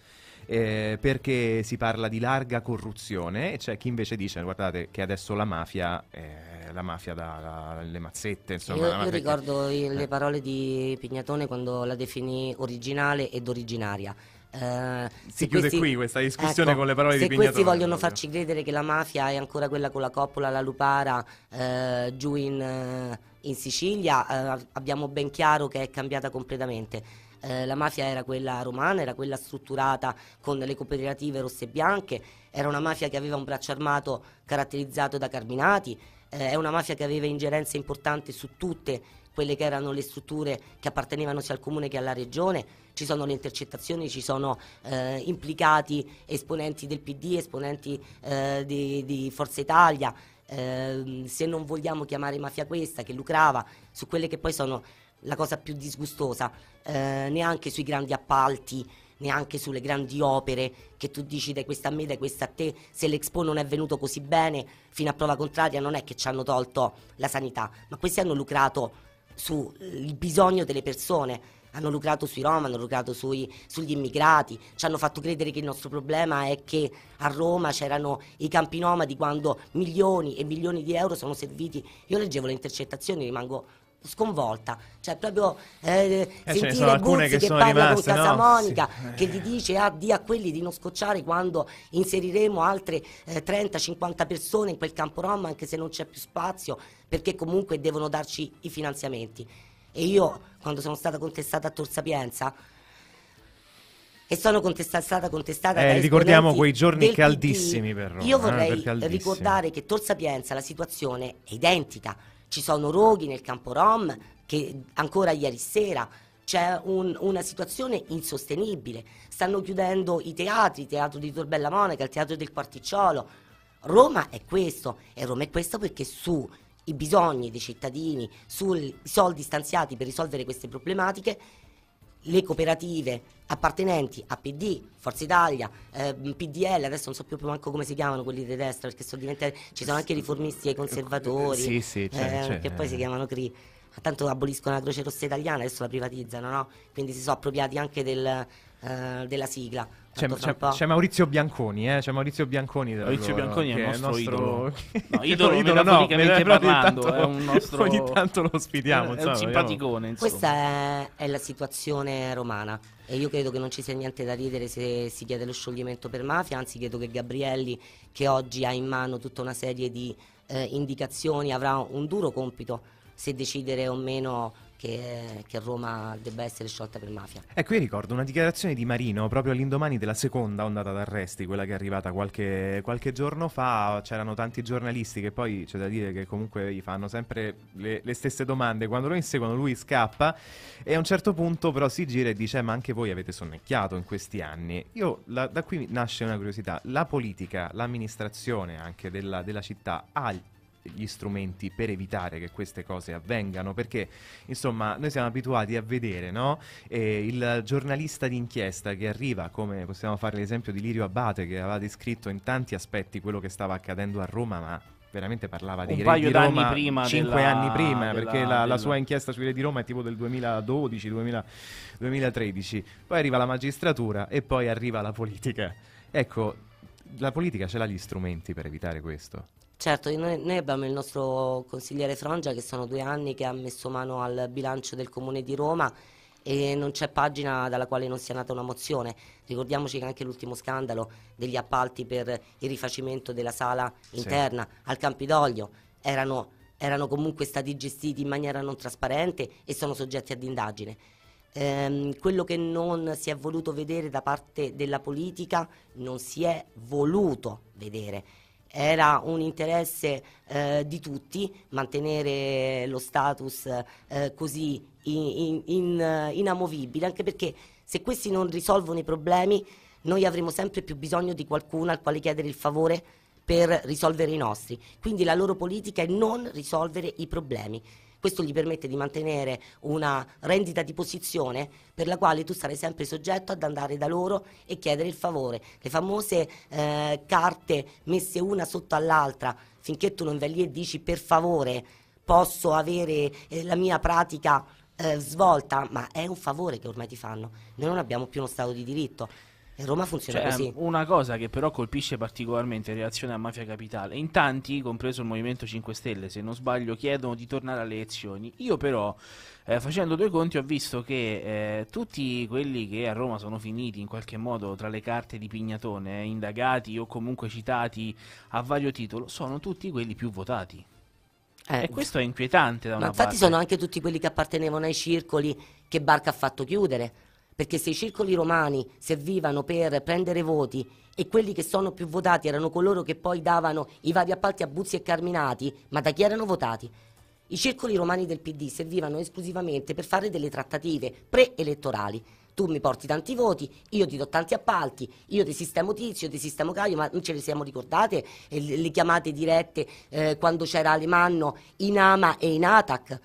eh, perché si parla di larga corruzione e c'è chi invece dice guardate che adesso la mafia è eh, la mafia dalle mazzette insomma, io, io ricordo che... le eh. parole di Pignatone quando la definì originale ed originaria eh, si chiude questi, qui questa discussione ecco, con le parole di Pignatone. Se questi vogliono farci credere che la mafia è ancora quella con la coppola, la lupara eh, giù in, eh, in Sicilia, eh, abbiamo ben chiaro che è cambiata completamente eh, la mafia era quella romana, era quella strutturata con le cooperative rosse e bianche, era una mafia che aveva un braccio armato caratterizzato da carminati, eh, è una mafia che aveva ingerenze importanti su tutte quelle che erano le strutture che appartenevano sia al comune che alla regione, ci sono le intercettazioni, ci sono eh, implicati esponenti del PD, esponenti eh, di, di, Forza Italia, eh, se non vogliamo chiamare mafia questa che lucrava su quelle che poi sono la cosa più disgustosa, eh, neanche sui grandi appalti, neanche sulle grandi opere che tu dici dai questa a me, dai questa a te, se l'Expo non è venuto così bene, fino a prova contraria non è che ci hanno tolto la sanità, ma questi hanno lucrato sul eh, bisogno delle persone, hanno lucrato sui Roma, hanno lucrato sui, sugli immigrati, ci hanno fatto credere che il nostro problema è che a Roma c'erano i campi nomadi quando milioni e milioni di euro sono serviti. Io leggevo le intercettazioni, rimango sconvolta, cioè proprio eh, eh, sentire Buzzi che, che parla rimaste, con Casamonica, no? sì. Eh. che gli dice ah, di a quelli di non scocciare quando inseriremo altre eh, 30-50 persone in quel campo Rom anche se non c'è più spazio perché comunque devono darci i finanziamenti. E io quando sono stata contestata a Tor Sapienza e sono contestata, stata contestata eh, ricordiamo quei giorni caldissimi PD. per Io eh, vorrei eh, ricordare che Tor Sapienza la situazione è identica ci sono roghi nel campo rom che ancora ieri sera c'è un, una situazione insostenibile, stanno chiudendo i teatri, il teatro di Torbella Monaca, il teatro del Quarticciolo. Roma è questo e Roma è questo perché sui bisogni dei cittadini, sui soldi stanziati per risolvere queste problematiche le cooperative appartenenti a PD, Forza Italia, eh, PDL, adesso non so più manco come si chiamano quelli di destra, perché sono ci sono anche i riformisti e i conservatori, sì, sì, c'è, eh, c'è. che poi si chiamano CRI tanto aboliscono la Croce Rossa Italiana, adesso la privatizzano, no? Quindi si sono appropriati anche del, eh, della sigla. C'è, c'è, c'è, Maurizio Bianconi, eh? C'è Maurizio Bianconi. Maurizio loro, Bianconi è il nostro, idolo. *laughs* No, idolo, idolo no, parlando, tanto, è un *laughs* nostro... Ogni tanto lo sfidiamo, è, è un simpaticone, insomma. Questa è, è, la situazione romana e io credo che non ci sia niente da ridere se si chiede lo scioglimento per mafia, anzi credo che Gabrielli, che oggi ha in mano tutta una serie di eh, indicazioni, avrà un duro compito se decidere o meno che, che, Roma debba essere sciolta per mafia. Ecco, io ricordo una dichiarazione di Marino proprio all'indomani della seconda ondata d'arresti, quella che è arrivata qualche, qualche giorno fa. C'erano tanti giornalisti che poi c'è da dire che comunque gli fanno sempre le, le stesse domande. Quando lo inseguono, lui scappa e a un certo punto però si gira e dice: eh, Ma anche voi avete sonnecchiato in questi anni. Io la, da qui nasce una curiosità: la politica, l'amministrazione anche della, della città ha gli strumenti per evitare che queste cose avvengano, perché insomma noi siamo abituati a vedere no? eh, il giornalista d'inchiesta che arriva, come possiamo fare l'esempio di Lirio Abate che aveva descritto in tanti aspetti quello che stava accadendo a Roma, ma veramente parlava dei un re di Roma anni prima 5 della, anni prima della, perché la, della... la, sua inchiesta sui re di Roma è tipo del 2012 2000, 2013 poi arriva la magistratura e poi arriva la politica ecco la politica ce l'ha gli strumenti per evitare questo Certo, noi, noi, abbiamo il nostro consigliere Frongia che sono due anni che ha messo mano al bilancio del Comune di Roma e non c'è pagina dalla quale non sia nata una mozione. Ricordiamoci che anche l'ultimo scandalo degli appalti per il rifacimento della sala interna sì. al Campidoglio erano, erano comunque stati gestiti in maniera non trasparente e sono soggetti ad indagine. Ehm, quello che non si è voluto vedere da parte della politica non si è voluto vedere era un interesse eh, di tutti mantenere lo status eh, così in, in, in, eh, inamovibile, anche perché se questi non risolvono i problemi noi avremo sempre più bisogno di qualcuno al quale chiedere il favore per risolvere i nostri. Quindi la loro politica è non risolvere i problemi. Questo gli permette di mantenere una rendita di posizione per la quale tu sarai sempre soggetto ad andare da loro e chiedere il favore. Le famose eh, carte messe una sotto all'altra finché tu non vai lì e dici per favore posso avere eh, la mia pratica eh, svolta, ma è un favore che ormai ti fanno. Noi non abbiamo più uno Stato di diritto. E Roma funziona cioè, così. Ehm, una cosa che però colpisce particolarmente in relazione a Mafia Capitale, in tanti, compreso il Movimento 5 Stelle, se non sbaglio, chiedono di tornare alle elezioni. Io però, eh, facendo due conti, ho visto che eh, tutti quelli che a Roma sono finiti in qualche modo tra le carte di Pignatone, eh, indagati o comunque citati a vario titolo, sono tutti quelli più votati. Eh, e questo è inquietante da una infatti parte. Infatti sono anche tutti quelli che appartenevano ai circoli che Barca ha fatto chiudere perché se i circoli romani servivano per prendere voti e quelli che sono più votati erano coloro che poi davano i vari appalti a Buzzi e Carminati, ma da chi erano votati? I circoli romani del PD servivano esclusivamente per fare delle trattative preelettorali. Tu mi porti tanti voti, io ti do tanti appalti, io ti sistemo Tizio, ti sistemo Caio, ma non ce le siamo ricordate le chiamate dirette eh, quando c'era Alemanno in AMA e in ATAC?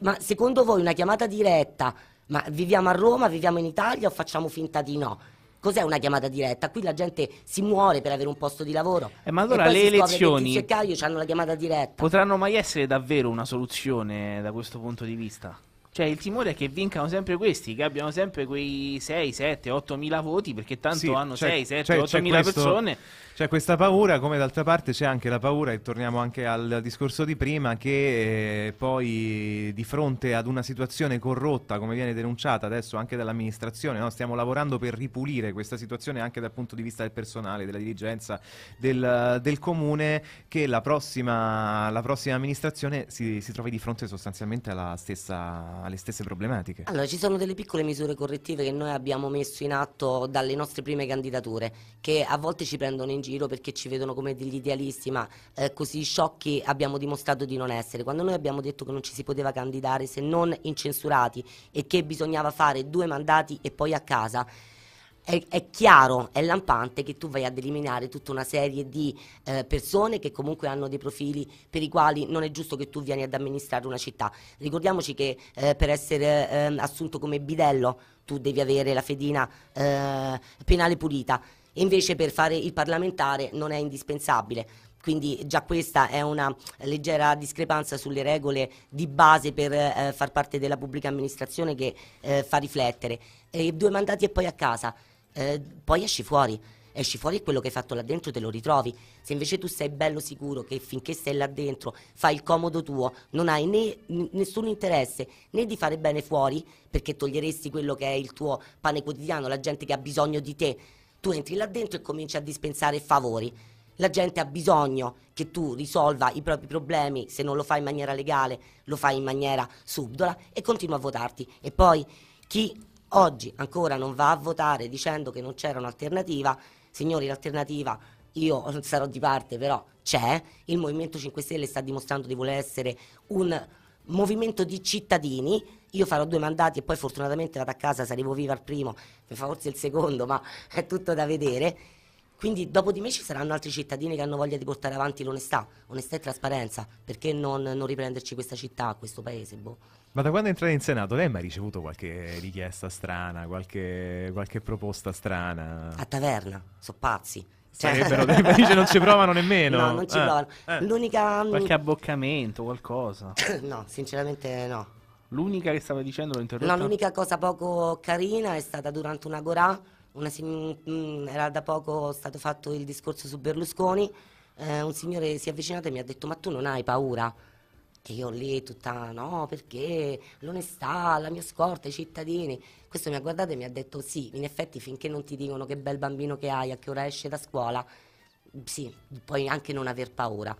Ma secondo voi una chiamata diretta ma viviamo a Roma, viviamo in Italia o facciamo finta di no? Cos'è una chiamata diretta? Qui la gente si muore per avere un posto di lavoro. Eh, ma allora le elezioni che Caio hanno la chiamata diretta. Potranno mai essere davvero una soluzione da questo punto di vista? Cioè, il timore è che vincano sempre questi, che abbiano sempre quei 6, 7, 8 mila voti, perché tanto sì, hanno 6, 7, 8 mila persone. C'è questa paura, come d'altra parte c'è anche la paura, e torniamo anche al discorso di prima, che eh, poi di fronte ad una situazione corrotta, come viene denunciata adesso anche dall'amministrazione, no? stiamo lavorando per ripulire questa situazione anche dal punto di vista del personale, della dirigenza, del, del comune, che la prossima, la prossima amministrazione si, si, trovi di fronte sostanzialmente stessa, alle stesse problematiche. Allora, ci sono delle piccole misure correttive che noi abbiamo messo in atto dalle nostre prime candidature, che a volte ci prendono in giro giro perché ci vedono come degli idealisti, ma eh, così sciocchi abbiamo dimostrato di non essere. Quando noi abbiamo detto che non ci si poteva candidare se non incensurati e che bisognava fare due mandati e poi a casa, è, è, chiaro, è lampante che tu vai ad eliminare tutta una serie di eh, persone che comunque hanno dei profili per i quali non è giusto che tu vieni ad amministrare una città. Ricordiamoci che eh, per essere eh, assunto come bidello tu devi avere la fedina eh, penale pulita invece per fare il parlamentare non è indispensabile. Quindi già questa è una leggera discrepanza sulle regole di base per eh, far parte della pubblica amministrazione che eh, fa riflettere. E due mandati e poi a casa, eh, poi esci fuori esci fuori e quello che hai fatto là dentro te lo ritrovi. Se invece tu sei bello sicuro che finché sei là dentro fai il comodo tuo, non hai né, nessun interesse né di fare bene fuori, perché toglieresti quello che è il tuo pane quotidiano, la gente che ha bisogno di te, tu entri là dentro e cominci a dispensare favori. La gente ha bisogno che tu risolva i propri problemi, se non lo fai in maniera legale, lo fai in maniera subdola e continua a votarti. E poi chi oggi ancora non va a votare dicendo che non c'era un'alternativa, signori, l'alternativa io *laughs* sarò di parte, però c'è. Il Movimento 5 Stelle sta dimostrando di voler essere un movimento di cittadini, io farò due mandati e poi fortunatamente vado a casa, saremo viva al primo, forse il secondo, ma è tutto da vedere. Quindi dopo di me ci saranno altri cittadini che hanno voglia di portare avanti l'onestà, onestà e trasparenza, perché non, non riprenderci questa città, questo paese? Boh. Ma da quando è entrata in Senato lei ha mai ricevuto qualche richiesta strana, qualche, qualche proposta strana? A taverna, so pazzi Sarebbero, invece non ci provano nemmeno. No, non ci eh, provano. Eh. L'unica... Mm, Qualche abboccamento, qualcosa. *coughs* no, sinceramente no. L'unica che stava dicendo l'ho interrotta? No, l'unica cosa poco carina è stata durante una gorà, una sim... Mm, era da poco stato fatto il discorso su Berlusconi, eh, un signore si è avvicinato e mi ha detto ma tu non hai paura? che cioè, io lì tutta no, perché l'onestà, la mia scorta, i cittadini. Questo mi ha guardato e mi ha detto sì, in effetti finché non ti dicono che bel bambino che hai, a che ora esce da scuola, sì, puoi anche non aver paura.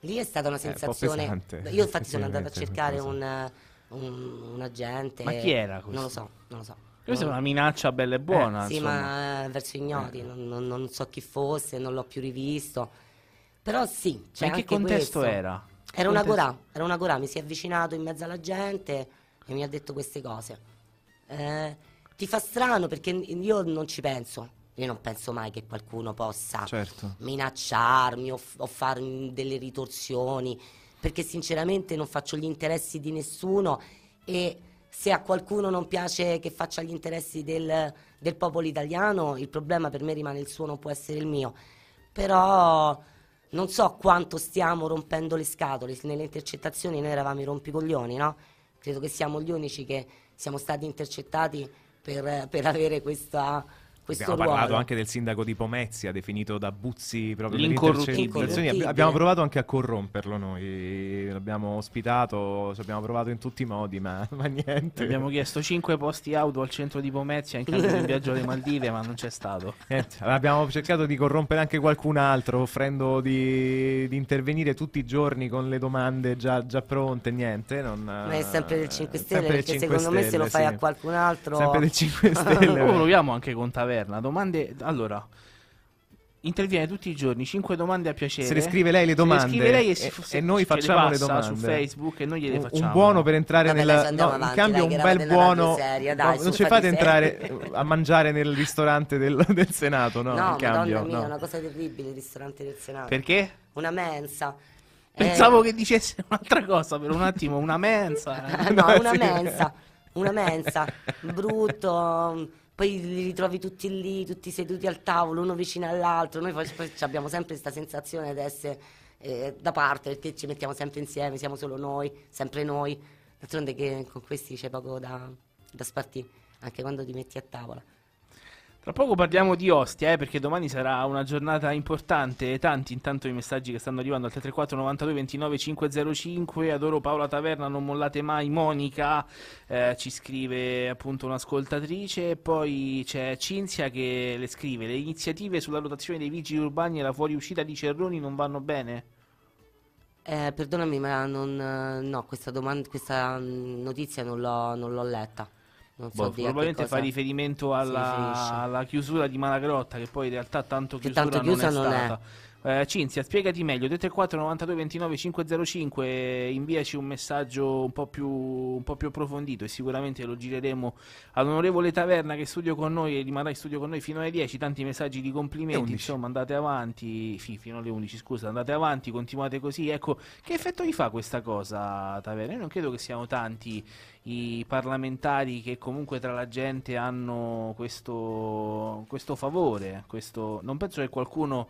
Lì è stata una eh, sensazione. Eh, un io infatti *laughs* sono andata a cercare un, un, un, agente. Ma chi era questo? Non lo so, non lo so. Questa è una minaccia bella e buona. Eh, sì, ma eh, verso ignoti, eh. non, non, so chi fosse, non l'ho più rivisto. Però sì, c'è cioè in che contesto questo. era? Era una gorà, era una gorà, mi si è avvicinato in mezzo alla gente e mi ha detto queste cose. Eh, ti fa strano perché io non ci penso. Io non penso mai che qualcuno possa certo. minacciarmi o, o farmi delle ritorsioni, perché sinceramente non faccio gli interessi di nessuno e se a qualcuno non piace che faccia gli interessi del, del popolo italiano, il problema per me rimane il suo, non può essere il mio. Però non so quanto stiamo rompendo le scatole, nelle intercettazioni noi eravamo i rompicoglioni, no? Credo che siamo gli unici che siamo stati intercettati per, per avere questa questo Abbiamo ruolo. parlato anche del sindaco di Pomezia, definito da Buzzi proprio l'incorruttibile. Abbiamo provato anche a corromperlo noi, l'abbiamo ospitato, ci abbiamo provato in tutti i modi, ma, *laughs* ma niente. Abbiamo chiesto 5 posti auto al centro di Pomezia in caso di viaggio alle Maldive, ma non c'è stato. Niente, abbiamo cercato di corrompere anche qualcun altro, offrendo di, di intervenire tutti i giorni con le domande già, già pronte, niente. Non, ma è sempre del 5 eh, Stelle, perché 5 secondo stelle, me se lo fai sì. a qualcun altro... Sempre del 5 *laughs* Stelle. Eh. Lo proviamo anche con Tavera taverna, domande... Allora, interviene tutti i giorni, 5 domande a piacere. Se le scrive lei le domande. Se le lei e, si, se, e noi facciamo le, domande. su Facebook e noi gliele facciamo. Un buono per entrare Vabbè, nella no, avanti, cambio dai, un bel buono. Seria, dai, no, non ci fate entrare eh, a mangiare nel ristorante del, *laughs* del Senato, no? No, cambio, mia, no. è una cosa terribile il ristorante del Senato. Perché? Una mensa. Pensavo eh. che dicesse un'altra cosa per un attimo, una mensa. Eh. *laughs* *laughs* no, una mensa. Una mensa. Brutto poi li ritrovi tutti lì, tutti seduti al tavolo, uno vicino all'altro, noi poi, poi abbiamo sempre questa sensazione di essere eh, da parte, perché ci mettiamo sempre insieme, siamo solo noi, sempre noi, d'altronde che con questi c'è poco da, da spartire, anche quando ti metti a tavola. Tra poco parliamo di Ostia, eh, perché domani sarà una giornata importante. Tanti intanto i messaggi che stanno arrivando al 334 92 29 505. Adoro Paola Taverna, non mollate mai. Monica eh, ci scrive appunto un'ascoltatrice. Poi c'è Cinzia che le scrive: Le iniziative sulla rotazione dei vigili urbani e la fuoriuscita di Cerroni non vanno bene? Eh, perdonami, ma non, eh, no, questa, domanda, questa mm, notizia non l'ho, non l'ho letta. So boh, probabilmente fa riferimento alla, alla, chiusura di Malagrotta, che poi in realtà tanto chiusura, tanto chiusa non, non è, non è. Eh, Cinzia, spiegati meglio, 234 92 29 505, inviaci un messaggio un po, più, un po' più approfondito e sicuramente lo gireremo all'onorevole Taverna che è studio con noi e rimarrà in studio con noi fino alle 10, tanti messaggi di complimenti, insomma andate avanti, sì, fino alle 11 scusa, andate avanti, continuate così, ecco che effetto vi fa questa cosa Taverna? Io non credo che siano tanti i parlamentari che comunque tra la gente hanno questo, questo favore, questo... non penso che qualcuno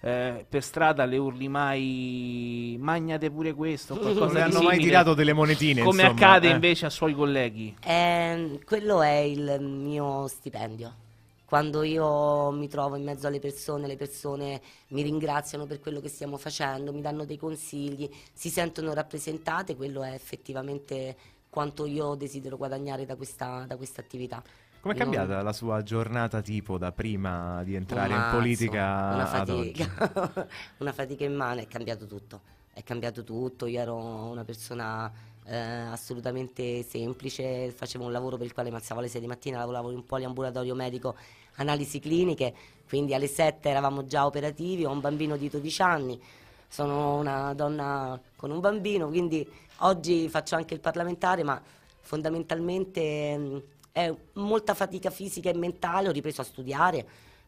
eh, per strada le urli mai magnate pure questo non le hanno mai tirato delle monetine come insomma, accade eh. invece a suoi colleghi eh, quello è il mio stipendio quando io mi trovo in mezzo alle persone, le persone mi ringraziano per quello che stiamo facendo, mi danno dei consigli, si sentono rappresentate, quello è effettivamente quanto io desidero guadagnare da questa, da questa attività. Com'è Io cambiata la sua giornata tipo da prima di entrare in politica? Una fatica, *laughs* una fatica immane, è cambiato tutto. È cambiato tutto. Io ero una persona eh, assolutamente semplice, facevo un lavoro per il quale mi alzavo alle 6 di mattina, lavoravo in un poliambulatorio medico, analisi cliniche, quindi alle 7 eravamo già operativi, ho un bambino di 12 anni, sono una donna con un bambino, quindi oggi faccio anche il parlamentare, ma fondamentalmente... Mh, mm, eh, molta fatica fisica e mentale, ho ripreso a studiare,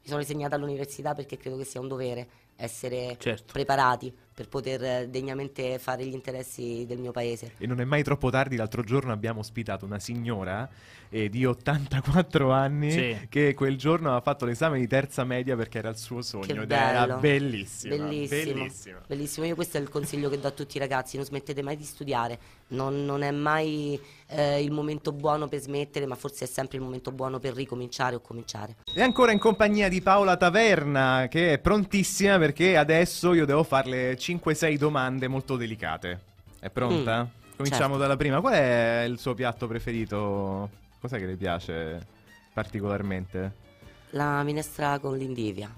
mi sono insegnata all'università perché credo che sia un dovere essere certo. preparati per poter eh, degnamente fare gli interessi del mio paese. E non è mai troppo tardi, l'altro giorno abbiamo ospitato una signora eh, di 84 anni sì. che quel giorno aveva fatto l'esame di terza media perché era il suo sogno ed era bellissima, bellissimo, bellissima. Bellissimo, io questo è il consiglio che do a tutti i ragazzi, non smettete mai di studiare, non, non è mai eh, il momento buono per smettere, ma forse è sempre il momento buono per ricominciare o cominciare. E ancora in compagnia di Paola Taverna che è prontissima per perché adesso io devo farle 5-6 domande molto delicate. È pronta? Mm, Cominciamo certo. dalla prima. Qual è il suo piatto preferito? Cos'è che le piace particolarmente? La minestra con l'indivia.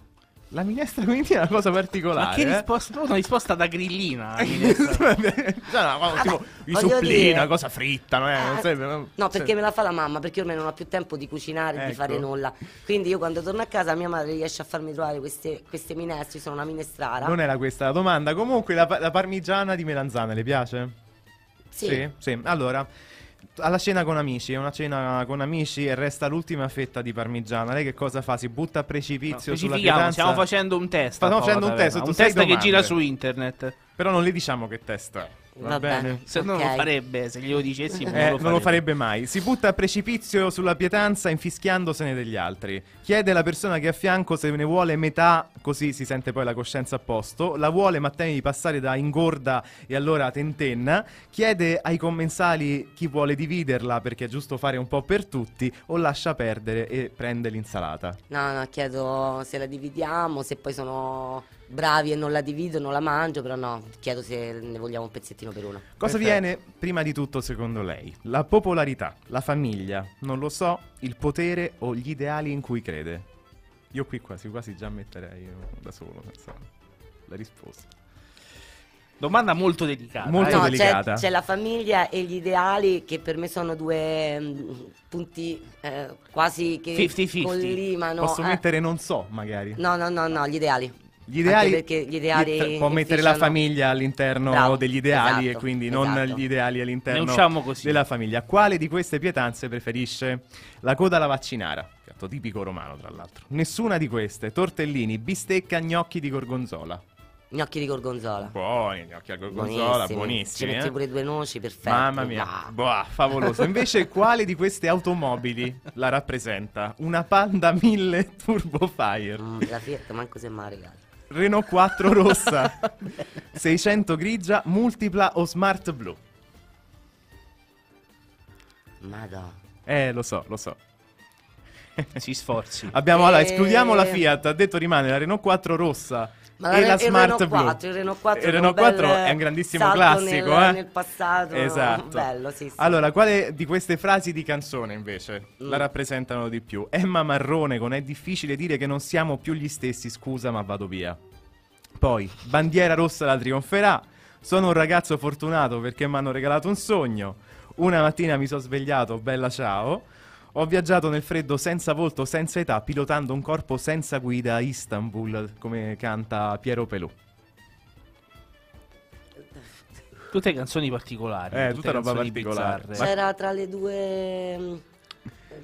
La minestra quindi è una cosa particolare. Ma che eh? risposta? Una risposta da grillina. *laughs* no, no, tipo, ah, *laughs* i supplì, una cosa fritta. Ah, no, eh, ah, serve, no serve. perché me la fa la mamma, perché ormai non ho più tempo di cucinare, ecco. di fare nulla. Quindi io quando torno a casa mia madre riesce a farmi trovare queste, queste minestre, sono una minestrara. Non era questa la domanda. Comunque la, la parmigiana di melanzana le piace? Sì. Sì, sì. Allora alla cena con amici, è una cena con amici e resta l'ultima fetta di parmigiana. Lei che cosa fa? Si butta a precipizio no, sulla pietanza? Stiamo facendo un test. Stiamo facendo un test, un test che gira su internet. Però non le diciamo che test è. Va, bene. bene. Se okay. non lo farebbe, se glielo dicessimo, eh, non, lo non, lo farebbe mai. Si butta a precipizio sulla pietanza infischiandosene degli altri. Chiede alla persona che è a fianco se ne vuole metà, così si sente poi la coscienza a posto. La vuole, ma teme di passare da ingorda e allora tentenna. Chiede ai commensali chi vuole dividerla perché è giusto fare un po' per tutti, o lascia perdere e prende l'insalata. No, no, chiedo se la dividiamo, se poi sono bravi e non la divido, non la mangio, però no, chiedo se ne vogliamo un pezzettino per uno. Cosa Perfetto. viene prima di tutto secondo lei? La popolarità, la famiglia, non lo so, il potere o gli ideali in cui crede? Io qui quasi quasi già metterei da solo, penso. La risposta. Domanda molto delicata. Molto no, delicata. C'è, c'è, la famiglia e gli ideali che per me sono due mh, mm, punti eh, quasi che 50-50. collimano. Posso eh. mettere non so, magari. No, no, no, no, gli ideali. Gli ideali, perché gli ideali può mettere la famiglia all'interno Bravo, degli ideali esatto, e quindi esatto. non gli ideali all'interno della famiglia. Quale di queste pietanze preferisce? La coda alla vaccinara, piatto tipico romano tra l'altro. Nessuna di queste, tortellini, bistecca, gnocchi di gorgonzola. Gnocchi di gorgonzola. Buoni, gnocchi al gorgonzola, buonissimi. buonissimi Ci metti eh? pure due noci, perfetto. Mamma mia, Boh, favoloso. Invece *laughs* quale di queste automobili la rappresenta? Una Panda 1000 Turbo Fire. Mm, la Fiat manco se mai regala. Renault 4 rossa, 600 *laughs* grigia, multipla o smart blu. Madonna. Eh, lo so, lo so. Si sforzi. Abbiamo, allora, escludiamo la eh. Fiat, ha detto rimane la Renault 4 rossa, ma e la, la Smart Renault 4, il Renault 4, il Renault 4 è un grandissimo classico nel, eh? nel passato esatto. bello sì, sì. allora quale di queste frasi di canzone invece mm. la rappresentano di più Emma Marrone con è difficile dire che non siamo più gli stessi scusa ma vado via poi bandiera rossa la trionferà sono un ragazzo fortunato perché mi hanno regalato un sogno una mattina mi sono svegliato bella ciao ho viaggiato nel freddo senza volto, senza età, pilotando un corpo senza guida a Istanbul, come canta Piero Pelù. Tutte canzoni particolari. Eh, tutta roba particolare. Bizzarre. C'era tra le due...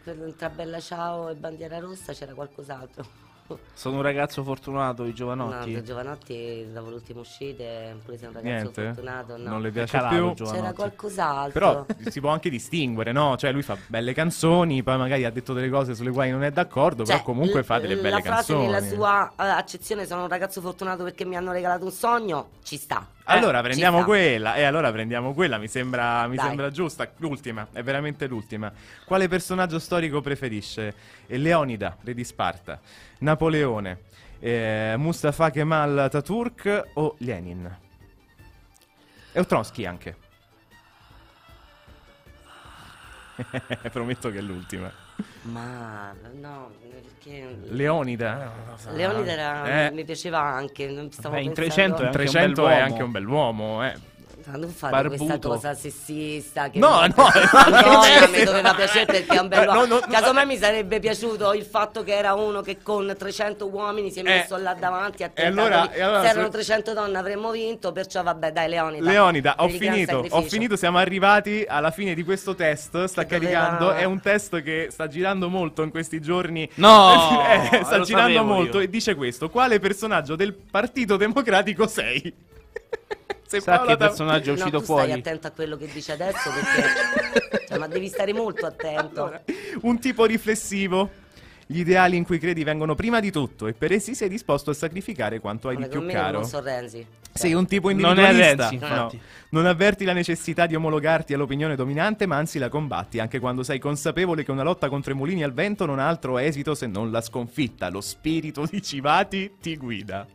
Tra mm, Bella Ciao e Bandiera Rossa c'era qualcos'altro. Sono un ragazzo fortunato, i giovanotti. No, giovanotti dopo l'ultima uscita, pure un ragazzo Niente. fortunato, no. Non le piace più. C'era qualcos'altro. Però si può anche distinguere, no? Cioè lui fa belle canzoni, poi magari ha detto delle cose sulle quali non è d'accordo, cioè, però comunque fa delle belle canzoni. La frase nella sua eh, accezione sono un ragazzo fortunato perché mi hanno regalato un sogno, ci sta. Eh, allora prendiamo quella, e eh, allora prendiamo quella, mi sembra, mi sembra giusta. L'ultima, è veramente l'ultima. Quale personaggio storico preferisce? Eh, Leonida, re di Sparta, Napoleone, eh, Mustafa Kemal Ataturk o Lenin? E Trotsky anche. *laughs* Prometto che è l'ultima. Ma no, perché Leonida. Eh, Leonida era, eh. mi piaceva anche. Beh, in 300, è anche, 300 è anche un bell'uomo, eh ma non fare Barbuto. questa cosa sessista. Che no, mi... no, *laughs* no, no, mi doveva piacere perché è un bello. Eh, no, no, Casomai mi sarebbe piaciuto il fatto che era uno che con 300 uomini si è eh. messo eh, là davanti. A e allora, e allora, se erano 300 donne avremmo vinto, perciò vabbè, dai, Leonida. Leonida, ho finito, ho finito. Siamo arrivati alla fine di questo test. Sta che caricando. Doveva... È un test che sta girando molto in questi giorni. No, *laughs* eh, sta girando molto. Io. E dice questo: Quale personaggio del Partito Democratico sei? Se Sa Paola che personaggio è uscito no, tu fuori? Stai attento a quello che dice adesso perché *laughs* cioè, ma devi stare molto attento. Allora, un tipo riflessivo. Gli ideali in cui credi vengono prima di tutto e per essi sei disposto a sacrificare quanto hai ma di più caro. Non so Renzi. Sei cioè. un tipo individualista. Non, Renzi, no. non avverti la necessità di omologarti all'opinione dominante, ma anzi la combatti, anche quando sei consapevole che una lotta contro i mulini al vento non ha altro esito se non la sconfitta. Lo spirito di Civati ti guida.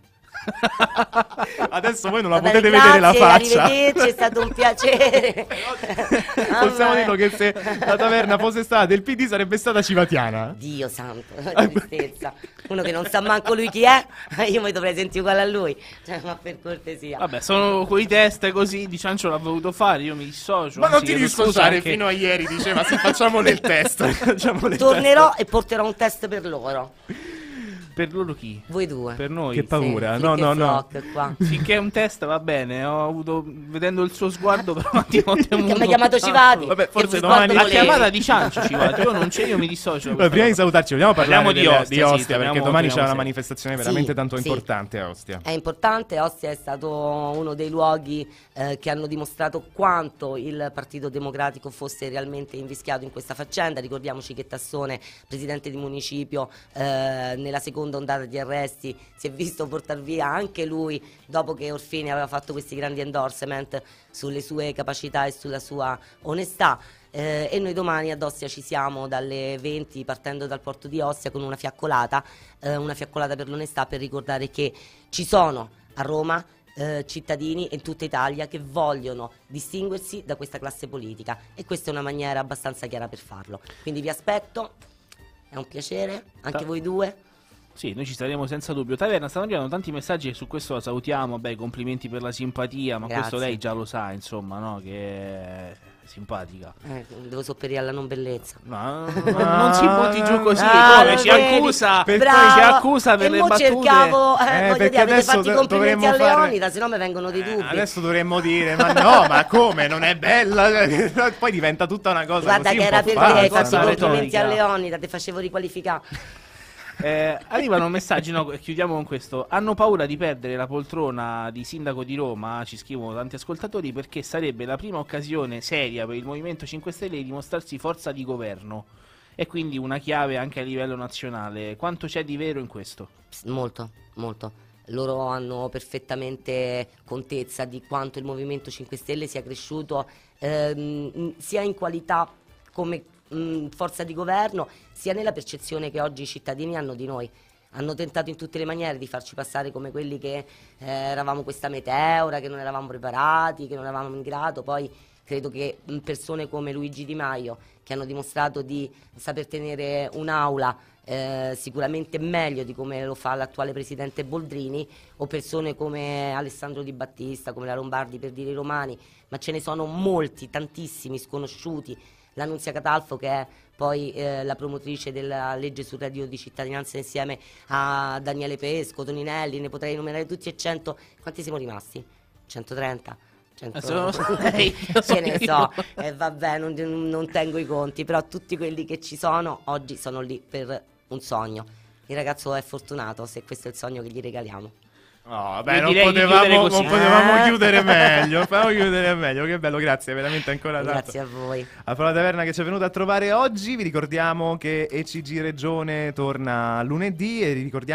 *laughs* Adesso voi non la Vabbè, potete grazie, vedere la faccia. Arrivederci, è stato un piacere. *laughs* Possiamo dire che se la taverna fosse stata del PD sarebbe stata civatiana. Dio santo, tristezza. Uno che non sa manco lui chi è, *laughs* io mi dovrei sentire uguale a lui. Cioè, ma per cortesia. Vabbè, sono quei test così di Ciancio l'ha voluto fare, io mi dissocio. Ma non ti dissociare, anche... fino a ieri diceva se facciamo nel test. Facciamo Tornerò test. e porterò un test per loro. Per loro chi? Voi due. Per noi. Che paura. Sì, no, no, no. Finché è un test va bene. Ho avuto, vedendo il suo sguardo, ah. *laughs* però un attimo temuto. Mi ha chiamato Civati. Vabbè, forse domani. La chiamata di Ciancio Civati. Io non c'è, io mi dissocio. Beh, prima di salutarci, vogliamo parliamo di Ostia, di Ostia sì, perché parliamo, domani c'è una manifestazione veramente tanto importante a Ostia. È importante. Ostia è stato uno dei luoghi eh, che hanno dimostrato quanto il Partito Democratico fosse realmente invischiato in questa faccenda. Ricordiamoci che Tassone, presidente di municipio, eh, nella seconda seconda ondata di arresti, si è visto portare via anche lui dopo che Orfini aveva fatto questi grandi endorsement sulle sue capacità e sulla sua onestà. Eh, e noi domani ad Ostia ci siamo dalle 20 partendo dal porto di Ostia con una fiaccolata, eh, una fiaccolata per l'onestà per ricordare che ci sono a Roma eh, cittadini in tutta Italia che vogliono distinguersi da questa classe politica e questa è una maniera abbastanza chiara per farlo. Quindi vi aspetto, è un piacere, anche voi due. Sì, noi ci staremo senza dubbio. Taverna, stanno arrivando tanti messaggi e su questo la salutiamo. Beh, complimenti per la simpatia, ma Grazie. questo lei già lo sa, insomma, no? Che simpatica. Eh, devo sopperire alla non bellezza. Ma, ma *laughs* non si butti giù così, ah, come ci accusa, per ci accusa per e le battute. cercavo, eh, eh, perché dire, adesso do- complimenti a fare... Leonida, se no mi vengono dei eh, dubbi. adesso dovremmo *laughs* dire, ma no, ma come, non è bella? *laughs* Poi diventa tutta una cosa Guarda che era per te, hai fatto i complimenti a Leonida, ti facevo riqualificare. Eh, arrivano messaggi, no, chiudiamo con questo. Hanno paura di perdere la poltrona di sindaco di Roma, ci scrivono tanti ascoltatori, perché sarebbe la prima occasione seria per il Movimento 5 Stelle di mostrarsi forza di governo. E quindi una chiave anche a livello nazionale. Quanto c'è di vero in questo? Molto, molto loro hanno perfettamente contezza di quanto il Movimento 5 Stelle sia cresciuto ehm, sia in qualità come mh, mm, forza di governo, sia nella percezione che oggi i cittadini hanno di noi hanno tentato in tutte le maniere di farci passare come quelli che eh, eravamo questa meteora, che non eravamo preparati, che non eravamo in grado, poi credo che mm, persone come Luigi Di Maio, che hanno dimostrato di saper tenere un'aula eh, sicuramente meglio di come lo fa l'attuale presidente Boldrini, o persone come Alessandro Di Battista, come la Lombardi per dire i romani, ma ce ne sono molti, tantissimi sconosciuti la Nunzia Catalfo che è poi eh, la promotrice della legge sul reddito di cittadinanza insieme a Daniele Pesco, Toninelli, ne potrei enumerare tutti e cento, Quanti siamo rimasti? 130? 100 euro. ne so, eh, vabbè, non, non tengo i conti, però tutti quelli che ci sono oggi sono lì per un sogno. Il ragazzo è fortunato se questo è il sogno che gli regaliamo. No, beh, non potevamo, non potevamo chiudere ah. *laughs* meglio. potevamo chiudere meglio. Che bello, grazie veramente ancora tanto. Grazie a voi. A Paola Taverna che ci è venuta a trovare oggi. Vi ricordiamo che ECG Regione torna lunedì e ricordiamo.